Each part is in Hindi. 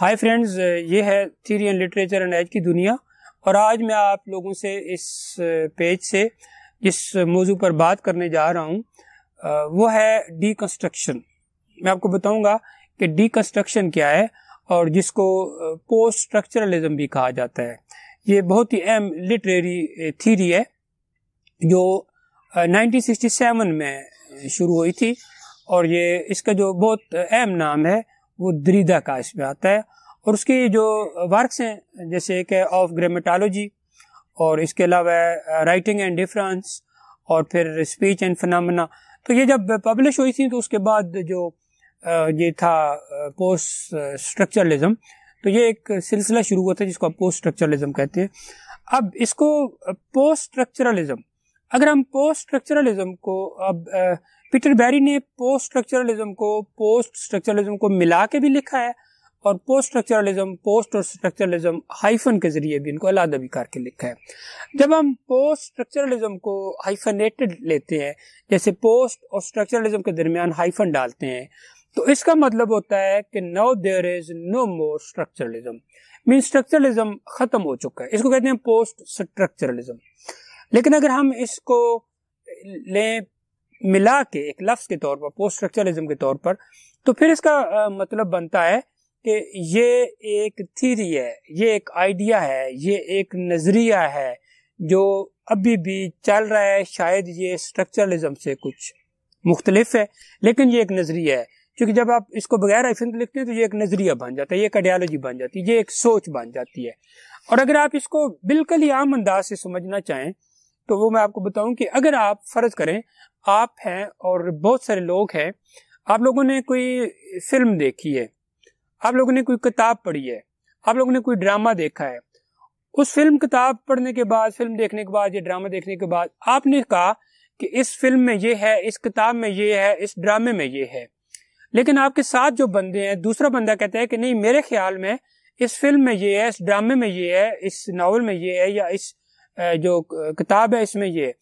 हाय फ्रेंड्स uh, ये है theory and literature and age की दुनिया और आज मैं आप लोगों से इस पेज uh, से जिस मौजू पर बात करने जा रहा हूँ uh, वो है डी कंस्ट्रक्शन मैं आपको बताऊँगा कि डी कंस्ट्रक्शन क्या है और जिसको पोस्ट स्ट्रक्चरलिज्म भी कहा जाता है ये बहुत ही अहम लिटरेरी थीरी है जो 1967 में शुरू हुई थी और ये इसका जो बहुत अहम नाम है वो द्रीदा का इसमें आता है और उसके जो वर्क्स हैं जैसे एक है ऑफ ग्रेमेटोलॉजी और इसके अलावा राइटिंग एंड डिफरेंस और फिर स्पीच एंड फिनमना तो ये जब पब्लिश हुई थी तो उसके बाद जो ये था पोस्ट स्ट्रक्चरलिज्म तो ये एक सिलसिला शुरू हुआ था जिसको आप पोस्ट स्ट्रक्चरलिज्म कहते हैं अब इसको पोस्ट स्ट्रक्चरलिज्म अगर हम पोस्ट स्ट्रक्चरलिज्म को अब पीटर बैरी ने पोस्ट स्ट्रक्चरलिज्म को पोस्ट स्ट्रक्चरलिज्म को मिला के भी लिखा है और पोस्ट स्ट्रक्चरलिज्म पोस्ट और स्ट्रक्चरलिज्म हाइफन के जरिए भी इनको अलादा भी करके लिखा है जब हम पोस्ट स्ट्रक्चरलिज्म को हाइफनेटेड लेते हैं जैसे पोस्ट और स्ट्रक्चरलिज्म के दरमियान हाइफन डालते हैं तो इसका मतलब होता है कि no there is no more structuralism mean structuralism खत्म हो चुका है इसको कहते हैं पोस्ट स्ट्रक्चरलिज्म लेकिन अगर हम इसको लें मिला के एक लफ्स के तौर पर पोस्ट स्ट्रक्चरलिज्म के तौर पर तो फिर इसका मतलब बनता है कि ये एक थीरी है ये एक आइडिया है ये एक नज़रिया है जो अभी भी चल रहा है शायद ये स्ट्रक्चरलिज्म से कुछ मुख्तलिफ है लेकिन ये एक नज़रिया है क्योंकि जब आप इसको बगैर आइफिन लिखते हैं तो ये एक नज़रिया बन जाता है ये एक आइडियालॉजी बन जाती है ये एक सोच बन जाती है और अगर आप इसको बिल्कुल ही आम अंदाज से समझना चाहें तो वो मैं आपको बताऊं कि अगर आप फ़र्ज़ करें आप हैं और बहुत सारे लोग हैं आप लोगों ने कोई फिल्म देखी है आप लोगों ने कोई किताब पढ़ी है आप लोगों ने कोई ड्रामा देखा है उस फिल्म किताब पढ़ने के बाद फिल्म देखने के बाद या ड्रामा देखने के बाद आपने कहा कि इस फिल्म में ये है इस किताब में ये है इस ड्रामे में ये है लेकिन आपके साथ जो बंदे हैं दूसरा बंदा कहता है कि नहीं मेरे ख्याल में इस फिल्म में ये है इस ड्रामे में ये है इस नावल में ये है या इस जो किताब है इसमें ये है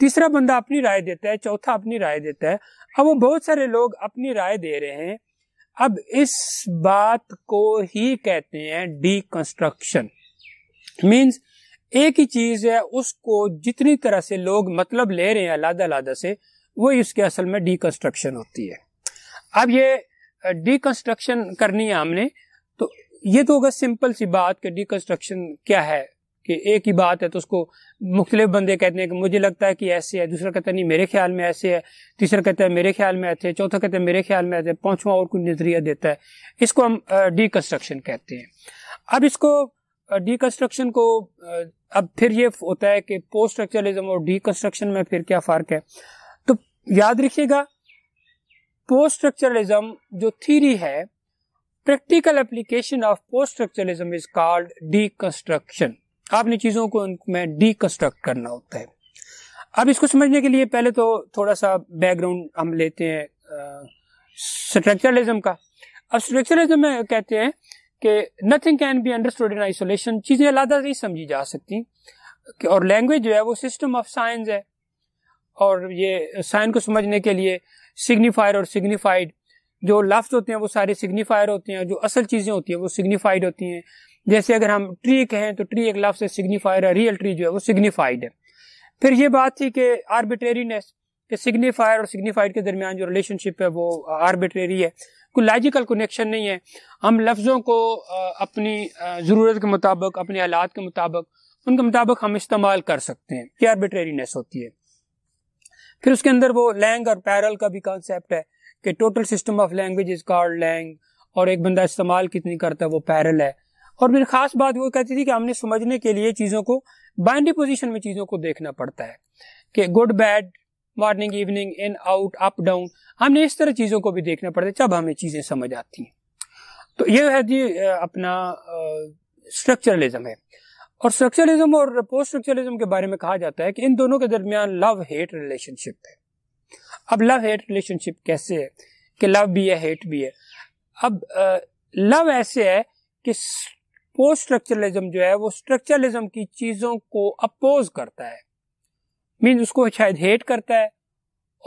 तीसरा बंदा अपनी राय देता है चौथा अपनी राय देता है अब वो बहुत सारे लोग अपनी राय दे रहे हैं अब इस बात को ही कहते हैं डी कंस्ट्रक्शन मीन्स एक ही चीज है उसको जितनी तरह से लोग मतलब ले रहे हैं अलादा अलादा से वो इसके असल में डी कंस्ट्रक्शन होती है अब ये डी कंस्ट्रक्शन करनी है हमने तो ये तो होगा सिंपल सी बात कि डी कंस्ट्रक्शन क्या है कि एक ही बात है तो उसको मुख्तलिफ बंदे कहते हैं कि मुझे लगता है कि ऐसे है दूसरा कहता है नहीं मेरे ख्याल में ऐसे है तीसरा कहता है मेरे ख्याल में ऐसे चौथा कहता है मेरे ख्याल में ऐसे पांचवा पाँचवा और कोई नज़रिया देता है इसको हम कंस्ट्रक्शन कहते हैं अब इसको कंस्ट्रक्शन को अब फिर ये होता है कि पोस्ट स्ट्रक्चरलिज्म और कंस्ट्रक्शन में फिर क्या फ़र्क है तो याद रखिएगा पोस्ट स्ट्रक्चरलिज्म जो थीरी है practical application of post structuralism is called deconstruction आपने चीजों को में डीकंस्ट्रक्ट करना होता है अब इसको समझने के लिए पहले तो थोड़ा सा बैकग्राउंड हम लेते हैं स्ट्रक्चरलिज्म का अब स्ट्रक्चरलिज्म में कहते हैं कि nothing can be understood in isolation चीजें अलहदा नहीं समझी जा सकती और लैंग्वेज जो है वो सिस्टम ऑफ साइंस है और ये साइन को समझने के लिए सिग्निफायर और सिग्निफाइड जो लफ्ज होते हैं वो सारे सिग्निफायर होते हैं जो असल चीज़ें होती हैं वो सिग्निफाइड होती हैं जैसे अगर हम ट्री कहें तो ट्री एक लफ्ज से सिग्निफायर है रियल ट्री जो है वो सिग्निफाइड है फिर ये बात थी कि आर्बिट्रेरीनेस कि सिग्निफायर और सिग्निफाइड के दरमियान जो रिलेशनशिप है वो आर्बिट्रेरी है कोई लॉजिकल कनेक्शन नहीं है हम लफ्ज़ों को अपनी ज़रूरत के मुताबिक अपने हालात के मुताबिक उनके मुताबिक हम इस्तेमाल कर सकते हैं कि आर्बिट्रेरीनेस होती है फिर उसके अंदर वो लैंग और पैरल का भी कॉन्सेप्ट है कि total system of language is called langue और एक बंदा इस्तेमाल कितनी करता है वो पैरल है और फिर खास बात वो कहती थी कि हमने समझने के लिए चीज़ों को बाइंडी पोजिशन में चीज़ों को देखना पड़ता है कि good bad morning evening in out up down हमने इस तरह चीज़ों को भी देखना पड़ता है जब हमें चीज़ें समझ आती हैं तो ये है जी अपना स्ट्रक्चरलिज्म है और स्ट्रक्चरलिज्म और पोस्ट स्ट्रक्चरलिज्म के बारे में कहा जाता है कि इन दोनों के दरमियान लव हेट रिलेशनशिप है अब लव हेट रिलेशनशिप कैसे है कि लव भी है हेट भी है अब लव ऐसे है कि पोस्ट स्ट्रक्चरलिज्म जो है वो स्ट्रक्चरलिज्म की चीजों को अपोज करता है मीन उसको शायद हेट करता है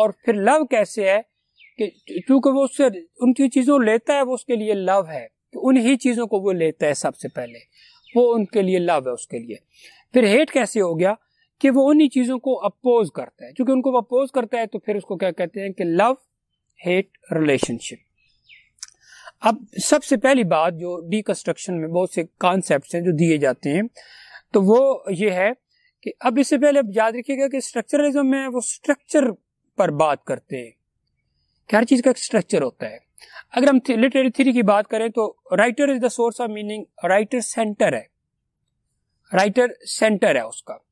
और फिर लव कैसे है कि चूंकि वो उससे उनकी चीजों लेता है वो उसके लिए लव है उन तो उन्हीं चीजों को वो लेता है सबसे पहले वो उनके लिए लव है उसके लिए फिर हेट कैसे हो गया कि वो उन्हीं चीजों को अपोज करता है क्योंकि उनको वो अपोज करता है तो फिर उसको क्या कहते हैं कि लव हेट रिलेशनशिप अब सबसे पहली बात जो कंस्ट्रक्शन में बहुत से कॉन्सेप्ट हैं जो दिए जाते हैं तो वो ये है कि अब इससे पहले अब याद रखिएगा कि स्ट्रक्चरलिज्म में वो स्ट्रक्चर पर बात करते हैं क्या हर चीज़ का एक स्ट्रक्चर होता है अगर हम लिटरेरी थ्री की बात करें तो writer is the source of meaning writer centre है राइटर सेंटर है उसका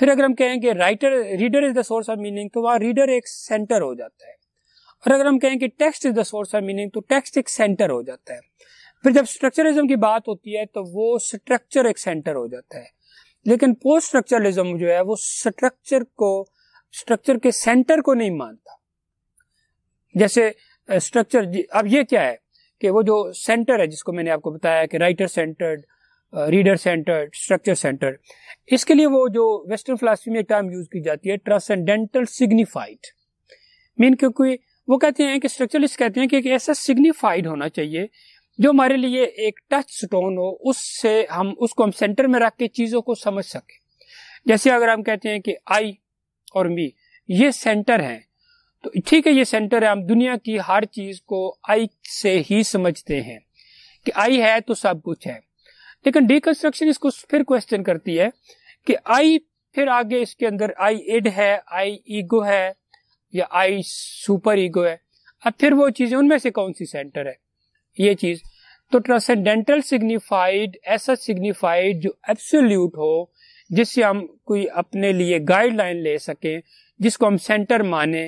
फिर अगर हम कहें कि writer reader is the source of meaning तो वहाँ रीडर एक सेंटर हो जाता है और अगर हम कहें कि text is the source of meaning तो टेक्स्ट एक सेंटर हो जाता है फिर जब स्ट्रक्चरिज्म की बात होती है तो वो स्ट्रक्चर एक सेंटर हो जाता है लेकिन पोस्ट स्ट्रक्चरलिज्म जो है वो स्ट्रक्चर को स्ट्रक्चर के सेंटर को नहीं मानता जैसे स्ट्रक्चर अब ये क्या है कि वो जो सेंटर है जिसको मैंने आपको बताया कि writer centred reader centred structure centre इसके लिए वो जो वेस्टर्न फिलासफी में टर्म यूज की जाती है ट्रांसेंडेंटल सिग्निफाइड मीन क्योंकि वो कहते हैं कि स्ट्रक्चरलिस्ट कहते हैं कि एक ऐसा सिग्निफाइड होना चाहिए जो हमारे लिए एक टच स्टोन हो उससे हम उसको हम सेंटर में रख के चीज़ों को समझ सके जैसे अगर हम कहते हैं कि आई और मी ये सेंटर है तो ठीक है ये सेंटर है हम दुनिया की हर चीज़ को आई से ही समझते हैं कि आई है तो सब कुछ है लेकिन डिकंस्ट्रक्शन इसको फिर क्वेश्चन करती है कि आई फिर आगे इसके अंदर आई इड है आई ईगो है या आई सुपर ईगो है अब फिर वो चीजें उनमें से कौन सी सेंटर है ये चीज तो ट्रांसेंडेंटल सिग्निफाइड ऐसा सिग्निफाइड जो एब्सोल्यूट हो जिससे हम कोई अपने लिए गाइडलाइन ले सकें जिसको हम सेंटर माने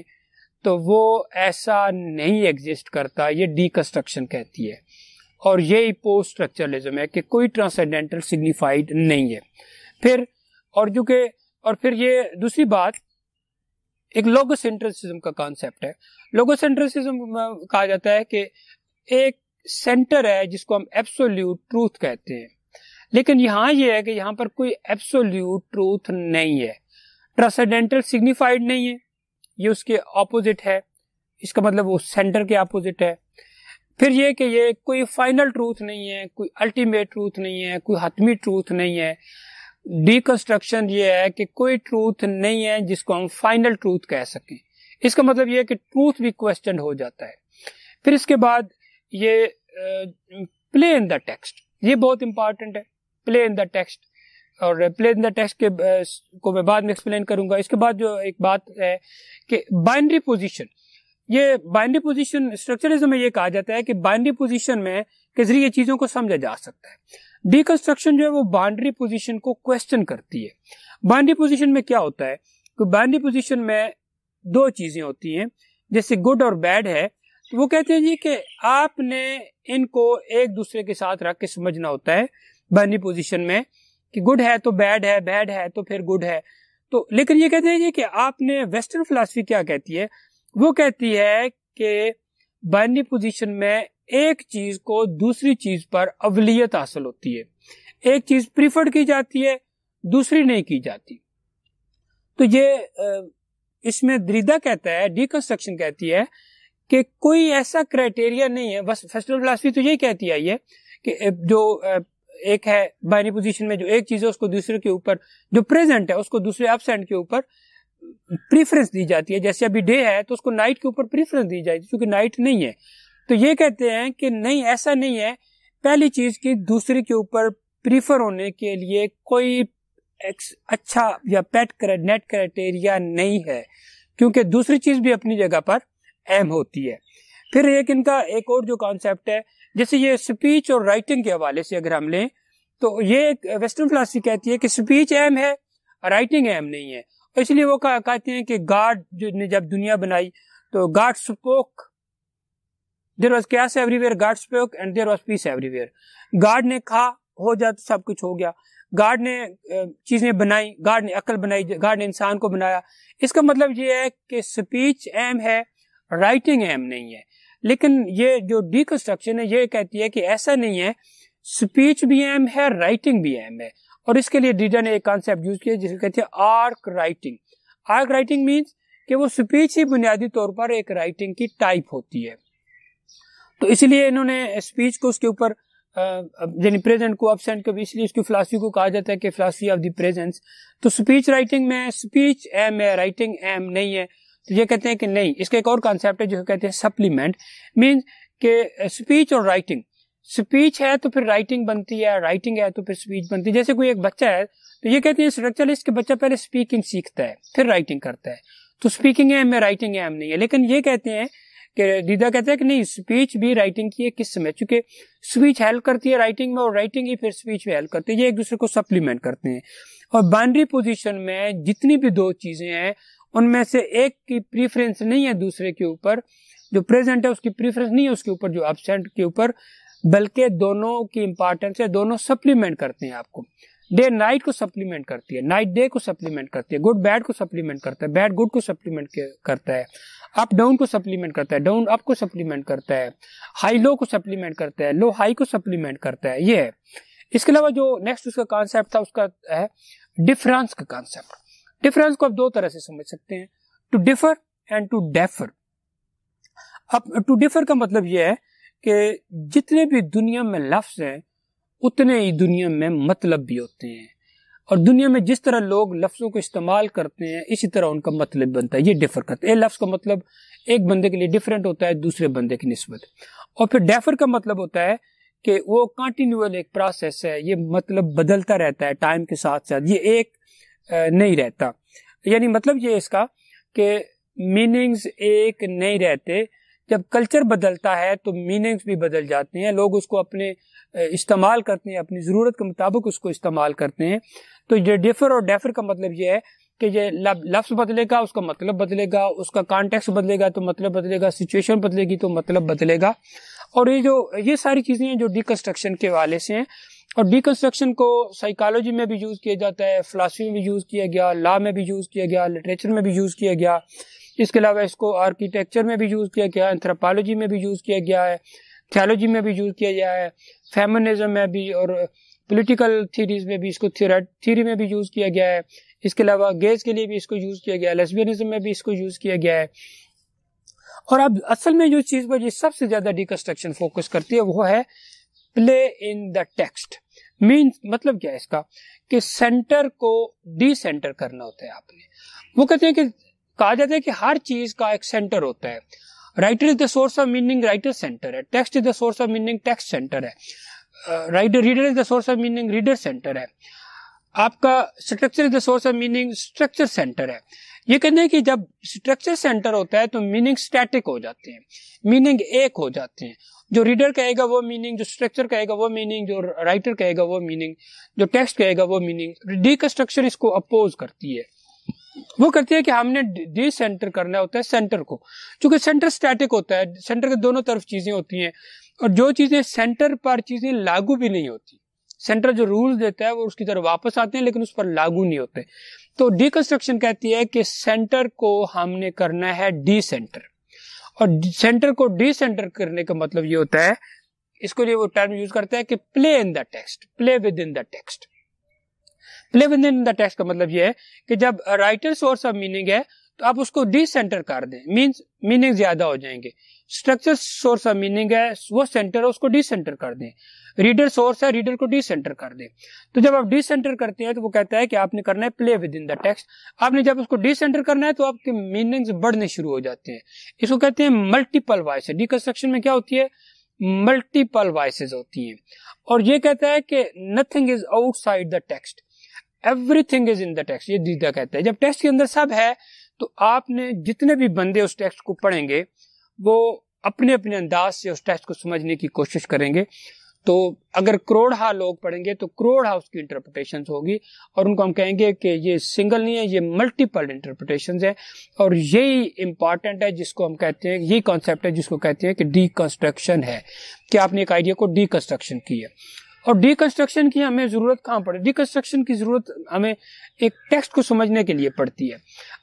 तो वो ऐसा नहीं एग्जिस्ट करता ये डीकंस्ट्रक्शन कहती है और ये पोस्ट स्ट्रक्चरलिज्म है कि कोई ट्रांसेंडेंटल सिग्निफाइड नहीं है फिर और जो कि और फिर ये दूसरी बात एक लोगोसेंट्रिसिज्म का कॉन्सेप्ट है लोगोसेंट्रिसिज्म uh, कहा जाता है कि एक सेंटर है जिसको हम एब्सोल्यूट ट्रूथ कहते हैं लेकिन यहाँ ये है कि यहाँ पर कोई एब्सोल्यूट ट्रूथ नहीं है ट्रांसेंडेंटल सिग्निफाइड नहीं है ये उसके ऑपोजिट है इसका मतलब वो सेंटर के ऑपोजिट है फिर ये कि ये कोई फाइनल ट्रूथ नहीं है कोई अल्टीमेट ट्रूथ नहीं है कोई हतमी ट्रूथ नहीं है डीकंस्ट्रक्शन ये है कि कोई ट्रूथ नहीं है जिसको हम फाइनल ट्रूथ कह सकें इसका मतलब यह है कि ट्रूथ भी क्वेश्चन हो जाता है फिर इसके बाद ये प्ले इन द टेक्स्ट ये बहुत इंपॉर्टेंट है प्ले इन द टेक्स्ट और प्ले इन द टेक्स्ट के को मैं बाद में एक्सप्लेन करूंगा इसके बाद जो एक बात है कि बाइनरी पोजिशन ये बाइनरी पोजिशन स्ट्रक्चरिज्म में ये कहा जाता है कि बाइनरी पोजिशन में के जरिए चीज़ों को समझा जा सकता है डिकंस्ट्रक्शन जो है वो बाउंड्री पोजीशन को क्वेश्चन करती है बाउंड्री पोजीशन में क्या होता है कि बाउंड्री पोजीशन में दो चीजें होती हैं जैसे गुड और बैड है तो वो कहते हैं जी कि आपने इनको एक दूसरे के साथ रख के समझना होता है बाउंड्री पोजिशन में कि गुड है तो बैड है बैड है तो फिर गुड है तो लेकिन ये कहते हैं जी कि आपने वेस्टर्न फिलासफी क्या कहती है वो कहती है कि बाइनरी पोजीशन में एक चीज को दूसरी चीज पर अवलियत हासिल होती है एक चीज प्रीफर्ड की जाती है दूसरी नहीं की जाती तो ये इसमें द्रिदा कहता है डिकंस्ट्रक्शन कहती है कि कोई ऐसा क्राइटेरिया नहीं है बस फेस्टिवल फिलासफी तो यही कहती आई है कि जो एक है बाइनरी पोजीशन में जो एक चीज है उसको दूसरे के ऊपर जो प्रेजेंट है उसको दूसरे एबसेंट के ऊपर प्रीफरेंस दी जाती है जैसे अभी डे है तो उसको नाइट के ऊपर प्रीफरेंस दी जाती है क्योंकि नाइट नहीं है तो ये कहते हैं कि नहीं ऐसा नहीं है पहली चीज की दूसरे के ऊपर प्रीफर होने के लिए कोई अच्छा या पेट नेट क्राइटेरिया नहीं है क्योंकि दूसरी चीज भी अपनी जगह पर अहम होती है फिर एक इनका एक और जो कॉन्सेप्ट है जैसे ये स्पीच और राइटिंग के हवाले से अगर हम लें तो ये एक वेस्टर्न फिलासफी कहती है कि स्पीच अहम है राइटिंग अहम नहीं है इसलिए वो कहते हैं कि गाड ने जब दुनिया बनाई तो God spoke there was cash everywhere God spoke and there was peace everywhere God ने खा हो तो सब कुछ हो गया गार्ड ने चीजें बनाई गार्ड ने अकल बनाई गार्ड ने इंसान को बनाया इसका मतलब ये है कि स्पीच एम है राइटिंग एम नहीं है लेकिन ये जो कंस्ट्रक्शन है ये कहती है कि ऐसा नहीं है स्पीच भी एम है राइटिंग भी एम है और इसके लिए डीडा ने एक कॉन्सेप्ट यूज किया जिसे कहती है arche writing arche writing means कि वो स्पीच ही बुनियादी तौर पर एक राइटिंग की टाइप होती है तो इसलिए इन्होंने स्पीच को उसके ऊपर यानी प्रेजेंट को अपसेंट को इसलिए उसकी फिलासफी को कहा जाता है कि फिलासफी ऑफ द प्रेजेंस तो स्पीच राइटिंग में स्पीच एम है राइटिंग एम नहीं है तो ये कहते हैं कि नहीं इसका एक और कॉन्सेप्ट है जो कहते हैं सप्लीमेंट मीन्स के स्पीच और राइटिंग स्पीच है तो फिर राइटिंग बनती है राइटिंग है तो फिर स्पीच बनती है जैसे कोई एक बच्चा है तो ये कहते हैं स्ट्रक्चरलिस्ट के बच्चा पहले स्पीकिंग सीखता है फिर राइटिंग करता है तो स्पीकिंग एम है राइटिंग एम नहीं है लेकिन ये कहते हैं दीदा कहते हैं कि नहीं स्पीच भी राइटिंग की है किस समय चूंकि स्पीच हेल्प करती है राइटिंग में और राइटिंग ही फिर स्पीच में हेल्प करती है ये एक दूसरे को सप्लीमेंट करते हैं और बाउंड्री पोजिशन में जितनी भी दो चीजें हैं उनमें से एक की प्रीफरेंस नहीं है दूसरे के ऊपर जो प्रेजेंट है उसकी प्रीफरेंस नहीं है उसके ऊपर जो एबसेंट के ऊपर बल्कि दोनों की इंपॉर्टेंस है दोनों सप्लीमेंट करते हैं आपको डे नाइट को सप्लीमेंट करती है नाइट डे को सप्लीमेंट करती है गुड बैड को सप्लीमेंट करता है बैड गुड को सप्लीमेंट करता है अप डाउन को सप्लीमेंट करता है डाउन अप को सप्लीमेंट करता है हाई लो को सप्लीमेंट करता है लो हाई को सप्लीमेंट करता है ये है इसके अलावा जो नेक्स्ट उसका कॉन्सेप्ट था उसका है डिफरेंस का कॉन्सेप्ट डिफरेंस को आप दो तरह से समझ सकते हैं to differ and to defer अब टू डिफर का मतलब यह है कि जितने भी दुनिया में लफ्ज हैं उतने ही दुनिया में मतलब भी होते हैं और दुनिया में जिस तरह लोग लफ्ज़ों को इस्तेमाल करते हैं इसी तरह उनका मतलब बनता है ये डिफ़र करता है लफ्ज़ का मतलब एक बंदे के लिए डिफरेंट होता है दूसरे बंदे की नस्बत और फिर डेफर का मतलब होता है कि वो कंटिन्यूअल एक प्रोसेस है ये मतलब बदलता रहता है टाइम के साथ साथ ये एक नहीं रहता यानी मतलब ये इसका कि मीनिंग्स एक नहीं रहते जब कल्चर बदलता है तो मीनिंग्स भी बदल जाते हैं लोग उसको अपने इस्तेमाल करते हैं अपनी ज़रूरत के मुताबिक उसको इस्तेमाल करते हैं तो ये डिफर और डेफर का मतलब ये है कि ये लफ्ज़ बदलेगा उसका मतलब बदलेगा उसका कॉन्टेक्स्ट बदलेगा तो मतलब बदलेगा सिचुएशन बदलेगी तो मतलब बदलेगा और ये जो ये सारी चीज़ें हैं जो डिकन्स्ट्रक्शन के हवाले से हैं और डिकन्स्ट्रक्शन को साइकोलॉजी में भी यूज़ किया जाता है फ़िलासफ़ी में भी यूज़ किया गया लॉ में भी यूज़ किया गया लिटरेचर में भी यूज़ किया गया इसके अलावा इसको आर्किटेक्चर में भी यूज़ किया गया एंथ्रोपोलॉजी में भी यूज़ किया गया है थियोलॉजी में भी यूज़ किया गया है फेमनिज्म में भी और पॉलिटिकल थीरीज में भी इसको थीरी में भी यूज़ किया गया है इसके अलावा गेज के लिए भी इसको यूज़ किया गया है लेस्बियनिज्म में भी इसको यूज़ किया गया है और अब असल में जो चीज़ पर सबसे ज़्यादा डिकंस्ट्रक्शन फोकस करती है वो है play in the text mean मतलब क्या है इसका कि सेंटर को डी सेंटर करना होता है आपने वो कहते हैं कि कहा जाता है कि हर चीज़ का एक सेंटर होता है writer is the source of meaning writer centre है text is the source of meaning text centre है writer reader is the source of meaning reader centre है आपका structure is the source of meaning structure centre है ये कहते हैं कि जब स्ट्रक्चर सेंटर होता है तो मीनिंग स्टैटिक हो जाते हैं मीनिंग एक हो जाते हैं जो रीडर कहेगा वो मीनिंग जो स्ट्रक्चर कहेगा वो मीनिंग जो राइटर कहेगा वो मीनिंग जो टेक्स्ट कहेगा वो मीनिंग डीकंस्ट्रक्शन इसको अपोज करती है वो करती है कि हमने डी सेंटर करना होता है सेंटर को क्योंकि सेंटर स्टैटिक होता है सेंटर के दोनों तरफ चीजें होती हैं और जो चीजें सेंटर पर चीजें लागू भी नहीं होती सेंटर जो रूल देता है वो उसकी तरफ वापस आते हैं लेकिन उस पर लागू नहीं होते तो डिकंस्ट्रक्शन कहती है कि सेंटर को हमने करना है डी सेंटर और सेंटर को डी सेंटर करने का मतलब ये होता है इसको लिए वो टर्म यूज करता है कि play in the text play with in the text play in the text का मतलब ये है कि जब राइटर सोर्स ऑफ मीनिंग है तो आप उसको डिसेंटर कर दें मीन्स मीनिंग ज्यादा हो जाएंगे स्ट्रक्चर सोर्स ऑफ मीनिंग है वो सेंटर है उसको डिसेंटर कर दें रीडर सोर्स है रीडर को डिसेंटर कर दें तो जब आप डिसेंटर करते हैं तो वो कहता है कि आपने करना है play with in the text आपने जब उसको डिसेंटर करना है तो आपके मीनिंग्स बढ़ने शुरू हो जाते हैं इसको कहते हैं मल्टीपल वॉइस कंस्ट्रक्शन में क्या होती है मल्टीपल वॉइस होती हैं और ये कहता है कि nothing is outside the text everything is in the text ये दीदा कहते हैं जब टेक्स्ट के अंदर सब है तो आपने जितने भी बंदे उस टेक्स्ट को पढ़ेंगे वो अपने अपने अंदाज से उस टेक्स्ट को समझने की कोशिश करेंगे तो अगर करोड़हा लोग पढ़ेंगे तो करोड़हा उसकी इंटरप्रटेशन होगी और उनको हम कहेंगे कि ये सिंगल नहीं है ये मल्टीपल इंटरप्रटेशन है और यही इंपॉर्टेंट है जिसको हम कहते हैं यही कॉन्सेप्ट है जिसको कहते हैं कि डीकंस्ट्रक्शन है कि आपने एक आइडिया को डीकंस्ट्रक्शन किया और डिकंस्ट्रक्शन की हमें ज़रूरत कहाँ पड़े डिकंस्ट्रक्शन की ज़रूरत हमें एक टेक्स्ट को समझने के लिए पड़ती है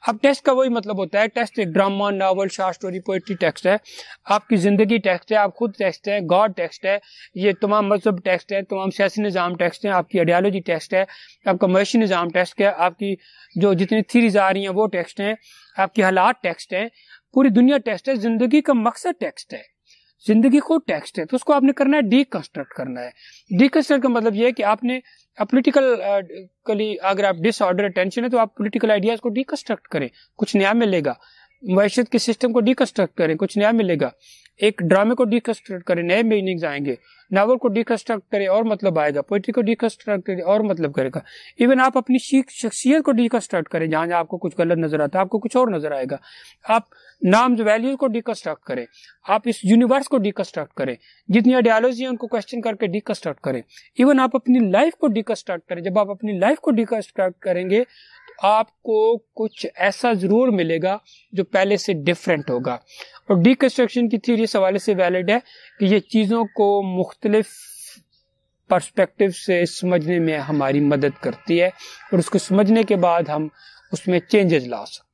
अब टेक्स्ट का वही मतलब होता है टेक्स्ट एक drama novel short story poetry text है आपकी ज़िंदगी टेक्स्ट है आप खुद टेक्स्ट है गॉड टेक्स्ट है ये तमाम मजहब टेक्स्ट है तमाम सियासी निज़ाम टेक्स्ट है आपकी आइडियालॉजी टेक्स्ट है आपका मवेशी निज़ाम टेक्स्ट है आपकी जो जितनी थीरीज आ रही हैं वो टेक्स्ट हैं आपके हालात टेक्स्ट हैं पूरी दुनिया टेक्स्ट है ज़िंदगी का मकसद टेक्स्ट है जिंदगी को टेक्स्ट है तो उसको आपने करना है डीकंस्ट्रक्ट करना है डीकंस्ट्रक्ट का मतलब यह है कि आपने पोलिटिकल कली अगर आप डिसऑर्डर टेंशन है तो आप पोलिटिकल आइडियाज को डीकंस्ट्रक्ट करें कुछ नया मिलेगा मैशत के सिस्टम को डीकंस्ट्रक्ट करें कुछ नया मिलेगा एक ड्रामे को डीकंस्ट्रक्ट करें नए मीनिंग्स आएंगे नावल को डीकंस्ट्रक्ट करें और मतलब आएगा पोइट्री को डीकंस्ट्रक्ट करें और मतलब करेगा इवन आप अपनी शख्सियत को डीकंस्ट्रक्ट करें जहां जहां आपको कुछ गलत नजर आता है आपको कुछ और नजर आएगा आप नाम वैल्यूज को डिकस्ट्रक्ट करें आप इस यूनिवर्स को डिकस्ट्रक्ट करें जितनी आइडियालॉजी है उनको क्वेश्चन करके डिकस्ट्रक्ट करें इवन आप अपनी लाइफ को डिकस्ट्रक्ट करें जब आप अपनी लाइफ को डिकस्ट्रक्ट करेंगे तो आपको कुछ ऐसा जरूर मिलेगा जो पहले से डिफरेंट होगा और डिकस्ट्रक्शन की थी इस हवाले से वैलिड है कि ये चीज़ों को मुख्तलिफ परस्पेक्टिव से समझने में हमारी मदद करती है और उसको समझने के बाद हम उसमें चेंजेस ला सकते